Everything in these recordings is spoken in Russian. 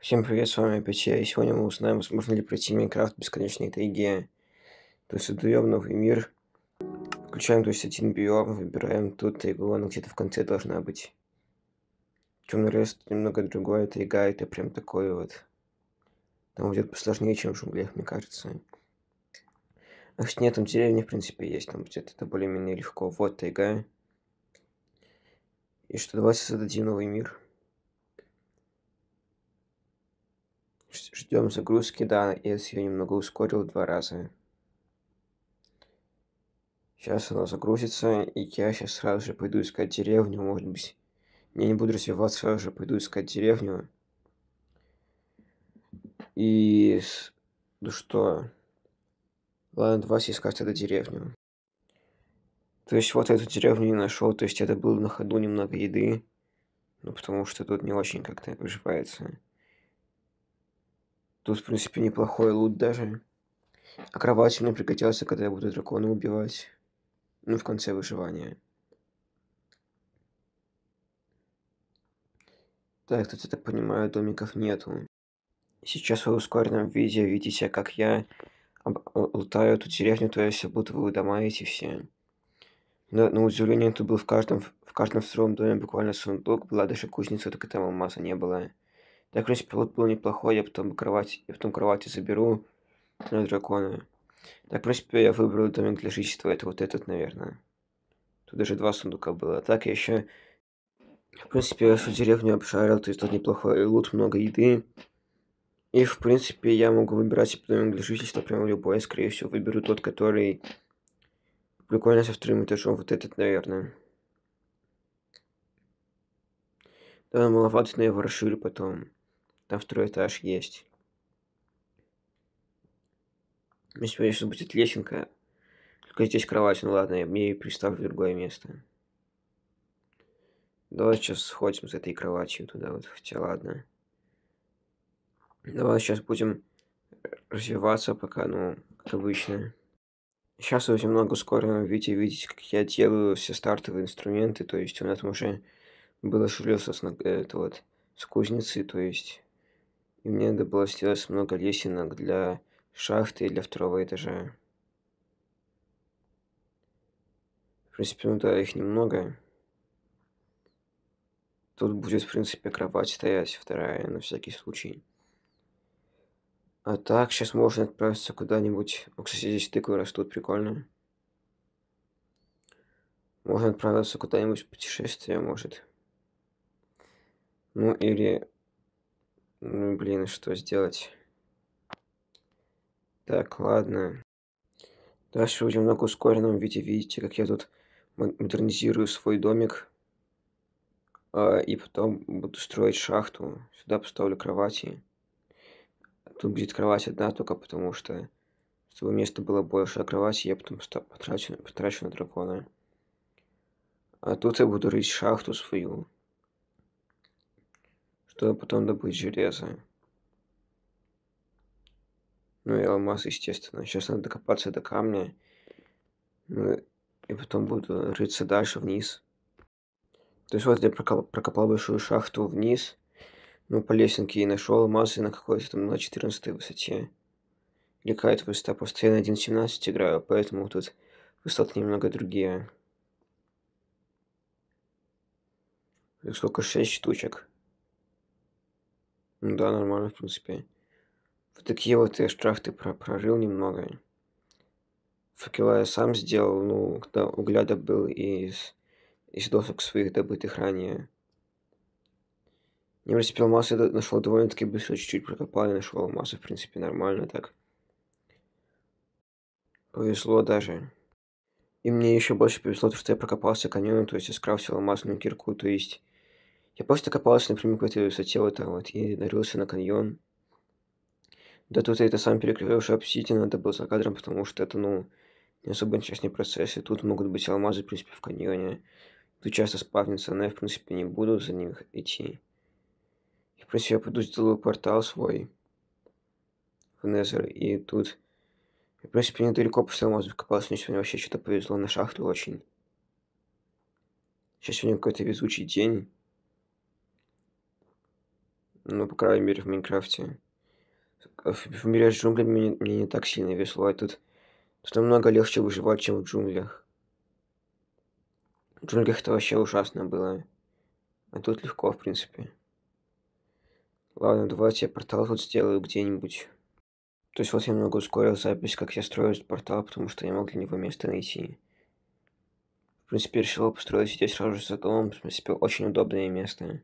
Всем привет, с вами опять я, и сегодня мы узнаем, возможно ли пройти Майнкрафт в бесконечной тайге. То есть отдаем новый мир, включаем то есть один биом, выбираем тут тайгу, она где-то в конце должна быть. Темный лес немного другое, тайга это прям такое вот. Там будет посложнее, чем в джунглях, мне кажется. А нет, там деревни в принципе есть, там где-то это более-менее легко. Вот тайга. И что, давайте создадим новый мир. ждем загрузки, да, если я немного ускорил два раза. Сейчас она загрузится, и я сейчас сразу же пойду искать деревню, может быть. Я не буду развиваться, сразу же пойду искать деревню. И... Ну что? Ладно, два искать эту деревню. То есть вот эту деревню не нашел, то есть это было на ходу немного еды. Ну, потому что тут не очень как-то выживается. Тут, в принципе, неплохой лут даже. А кровать мне пригодится, когда я буду дракона убивать. Ну, в конце выживания. Так, тут я так понимаю, домиков нету. Сейчас вы в ускоренном виде видите, как я лутаю эту деревню, то есть обутываю дома эти все. Но, на удивление, тут был в каждом, в каждом втором доме буквально сундук, была даже кузница, только там алмаза не было. Так в принципе лут был неплохой, я потом кровать, я потом кровати заберу на ну, дракона. Так, в принципе, я выбрал домен для жительства, это вот этот, наверное. Тут даже два сундука было. Так, я еще... В принципе, я всю деревню обшарил, то есть тут неплохой лут, много еды. И, в принципе, я могу выбирать домен для жительства прямо любой. Скорее всего, выберу тот, который... Прикольно со вторым этажом, вот этот, наверное. Да, маловато, но я его расширю потом. Там второй этаж есть. Если конечно, будет лесенка. Только здесь кровать. Ну ладно, я мне приставлю другое место. Давай сейчас сходим с этой кроватью туда. Вот, хотя ладно. Давай сейчас будем развиваться пока, ну, как обычно. Сейчас вы в немного ускоренном виде видите, как я делаю все стартовые инструменты, то есть у меня там уже было шулился с, э, это вот, с кузницы, то есть и мне допластилось много лесенок для шахты и для второго этажа. В принципе, ну да, их немного. Тут будет, в принципе, кровать стоять вторая, на всякий случай. А так, сейчас можно отправиться куда-нибудь. О, кстати, здесь тыквы растут, прикольно. Можно отправиться куда-нибудь в путешествие, может. Ну, или ну, блин, что сделать? Так, ладно. Дальше будем на ускоренном виде. Видите, как я тут модернизирую свой домик. А, и потом буду строить шахту. Сюда поставлю кровати. Тут будет кровать одна только потому, что чтобы места было больше, а кровати я потом потрачу, потрачу на дракона. А тут я буду рыть шахту свою чтобы потом добыть железо. Ну и алмаз, естественно. Сейчас надо докопаться до камня. Ну, и потом буду рыться дальше вниз. То есть вот я прокопал, большую шахту вниз. Ну, по лесенке и нашел алмазы на какой-то там на 14 высоте. Или какая-то высота, просто я на 1.17 играю, поэтому тут высоты немного другие. Сколько? 6 штучек. Ну Да, нормально, в принципе. Вот такие вот я шахты прорыл немного. Факела я сам сделал, ну, когда угля добыл из, из досок своих, добытых ранее. Не в принципе, нашел довольно-таки быстро, чуть-чуть прокопал и нашел алмазы, в принципе, нормально так. Повезло даже. И мне еще больше повезло, то, что я прокопался каньоном, то есть я скрафтил алмазную кирку, то есть я просто копался напрямик в этой высоте вот там вот и нарился на каньон. Да тут я это сам перекрываешь обсидия надо было за кадром, потому что это, ну, не особо интересный процесс, и тут могут быть алмазы, в принципе, в каньоне. Тут часто спавнится, но я, в принципе, не буду за ним идти. И, в принципе, я пойду сделаю портал свой в Незер, и тут... Я, в принципе, недалеко после алмазов копался, мне сегодня вообще что-то повезло на шахту очень. Сейчас сегодня какой-то везучий день. Ну, по крайней мере, в Майнкрафте. В, мире с джунглями мне, мне не так сильно весело, а тут, тут намного легче выживать, чем в джунглях. В джунглях это вообще ужасно было. А тут легко, в принципе. Ладно, давайте я портал тут сделаю где-нибудь. То есть вот я немного ускорил запись, как я строил этот портал, потому что я мог для него место найти. В принципе, решил построить здесь сразу же за домом. В принципе, очень удобное место.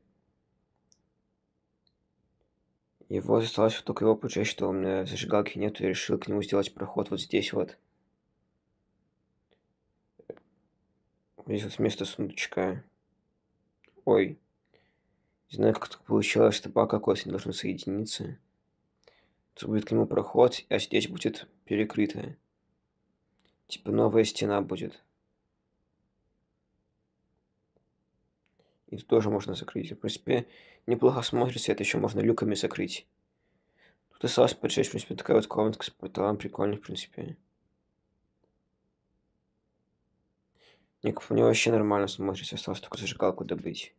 И вот осталось только его поджечь, что у меня зажигалки нет, и решил к нему сделать проход вот здесь вот. Здесь вот вместо сундучка. Ой. Не знаю, как так получилось, что пока кости должны соединиться. Тут будет к нему проход, а здесь будет перекрытая. Типа новая стена будет. И тоже можно закрыть. В принципе, неплохо смотрится. Это еще можно люками закрыть. Тут осталось подшечь. В принципе, такая вот комнатка с порталом. прикольная в принципе. Не, у него вообще нормально смотрится. Осталось только зажигалку добыть.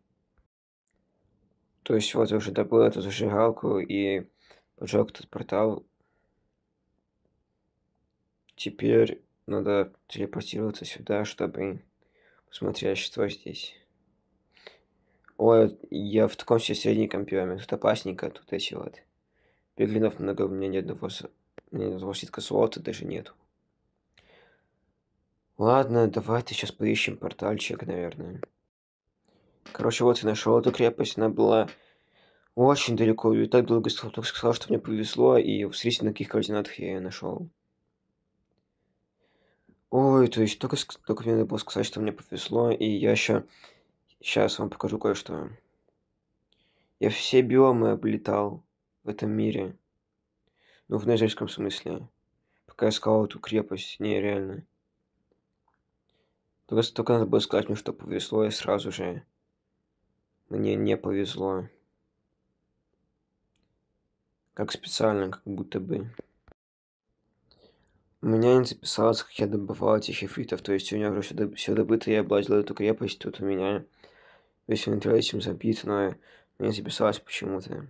То есть вот я уже добыл эту зажигалку и поджег этот портал. Теперь надо телепортироваться сюда, чтобы посмотреть, что здесь. Ой, я в таком все средненьком тут опасненько, тут эти вот. Переглянув много, у меня нет одного, ни одного слитка золота даже нету. Ладно, давай-то сейчас поищем портальчик, наверное. Короче, вот я нашел эту крепость, она была очень далеко, и так долго искал, сказал, что мне повезло, и смотрите, на каких координатах я ее нашел. Ой, то есть только, только мне надо было сказать, что мне повезло, и я еще Сейчас вам покажу кое-что. Я все биомы облетал в этом мире. Ну, в ножевском смысле. Пока я искал эту крепость, нереально. Только, только надо было сказать мне, что повезло, и сразу же мне не повезло. Как специально, как будто бы. У меня не записалось, как я добывал этих эфритов, то есть у меня уже все, все добыто, я облазил эту крепость, тут у меня весь интернет этим забит, но не записалась почему-то.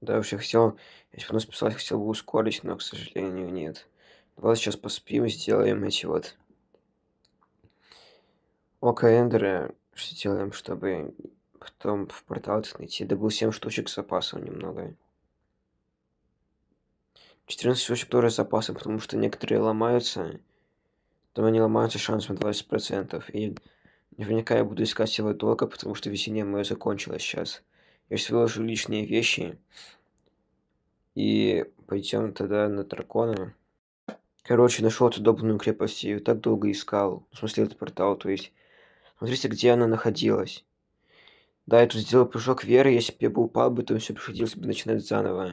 Да, вообще хотел, если бы у нас хотел бы ускорить, но, к сожалению, нет. Давай сейчас поспим, и сделаем эти вот... Ока Эндера делаем, чтобы потом в портал найти. Добыл 7 штучек с запасом немного. 14 штучек тоже с запасом, потому что некоторые ломаются. Потом они ломаются шансом 20%. И Наверняка я буду искать его долго, потому что весеннее мое закончилось сейчас. Я сейчас выложу лишние вещи. И пойдем тогда на дракона. Короче, нашел эту удобную крепость. Я ее так долго искал. Ну, в смысле, этот портал, то есть. Смотрите, где она находилась. Да, я тут сделал прыжок веры. Если бы я был упал бы, то все приходилось бы начинать заново.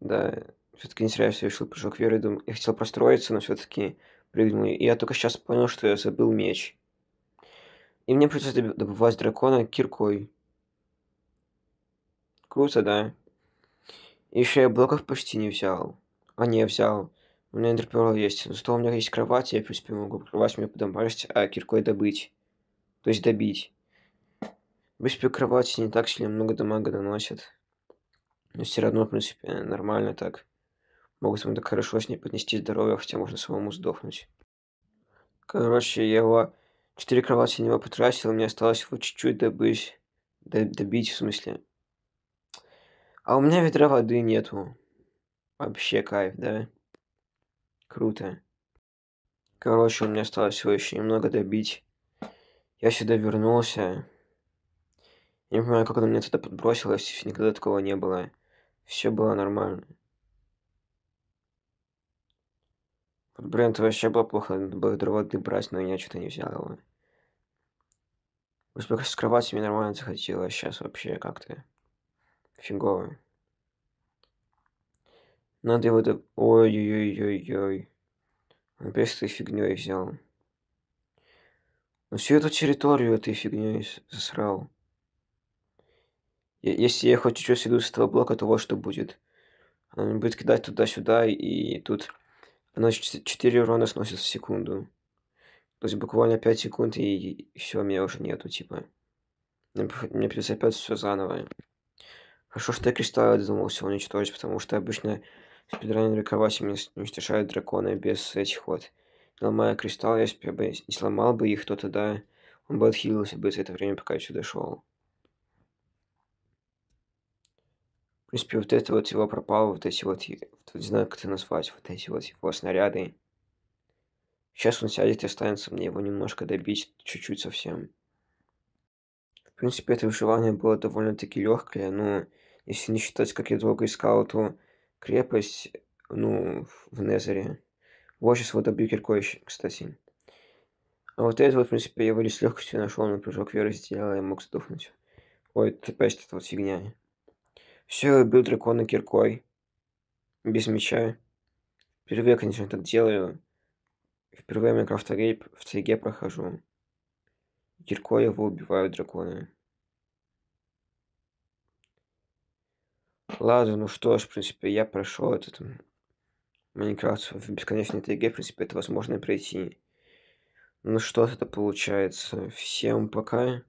Да, все-таки не зря я решил прыжок веры. Я хотел простроиться, но все-таки прыгнул, и я только сейчас понял, что я забыл меч. И мне придется добывать дракона киркой. Круто, да? Еще я блоков почти не взял. А, не, взял. У меня интерперл есть. Но зато у меня есть кровать, я, в принципе, могу кровать мне подомашить, а киркой добыть. То есть добить. В принципе, кровать не так сильно много дамага доносит. Но все равно, в принципе, нормально так. Могут вам так хорошо с ней поднести здоровье, хотя можно самому сдохнуть. Короче, я его четыре кровати него потратил, мне осталось его чуть-чуть добыть. добить, в смысле. А у меня ведра воды нету. Вообще кайф, да? Круто. Короче, у меня осталось всего еще немного добить. Я сюда вернулся. Я не понимаю, как он меня туда подбросил, если никогда такого не было. Все было нормально. Под бренд вообще было плохо, было древотный брать, но я что-то не взял его. Успех с кроватями нормально захотела, а сейчас вообще как-то фигово. Надо его... До... Ой-ой-ой-ой-ой. Опять ты фигней взял. Но всю эту территорию этой фигней засрал. Если я хоть чуть-чуть иду с этого блока, то вот что будет. Он будет кидать туда-сюда, и тут она 4 урона сносит в секунду. То есть буквально 5 секунд и, и все, меня уже нету, типа. Мне придется опять все заново. Хорошо, что я кристалл додумался уничтожить, потому что обычно спидранеры Каваси уничтожают драконы без этих вот. Ломая кристалл, если бы я не сломал бы их, то тогда он бы отхилился бы за это время, пока я сюда шел. В принципе, вот это вот его пропало, вот эти вот, вот не знаю, как это назвать, вот эти вот его снаряды. Сейчас он сядет и останется мне его немножко добить, чуть-чуть совсем. В принципе, это выживание было довольно-таки легкое, но если не считать, как я долго искал эту крепость, ну, в Незере. Вот сейчас его добью киркой, кстати. А вот это вот, в принципе, я вылез с легкостью нашел, но прыжок веры сделал, я мог сдохнуть. Ой, опять эта вот фигня. Все, убил дракона киркой. Без меча. Впервые, конечно, так делаю. Впервые Майнкрафт в тайге прохожу. Киркой его убивают драконы. Ладно, ну что ж, в принципе, я прошел этот Майнкрафт в бесконечной тайге, в принципе, это возможно пройти. Ну что это получается. Всем пока.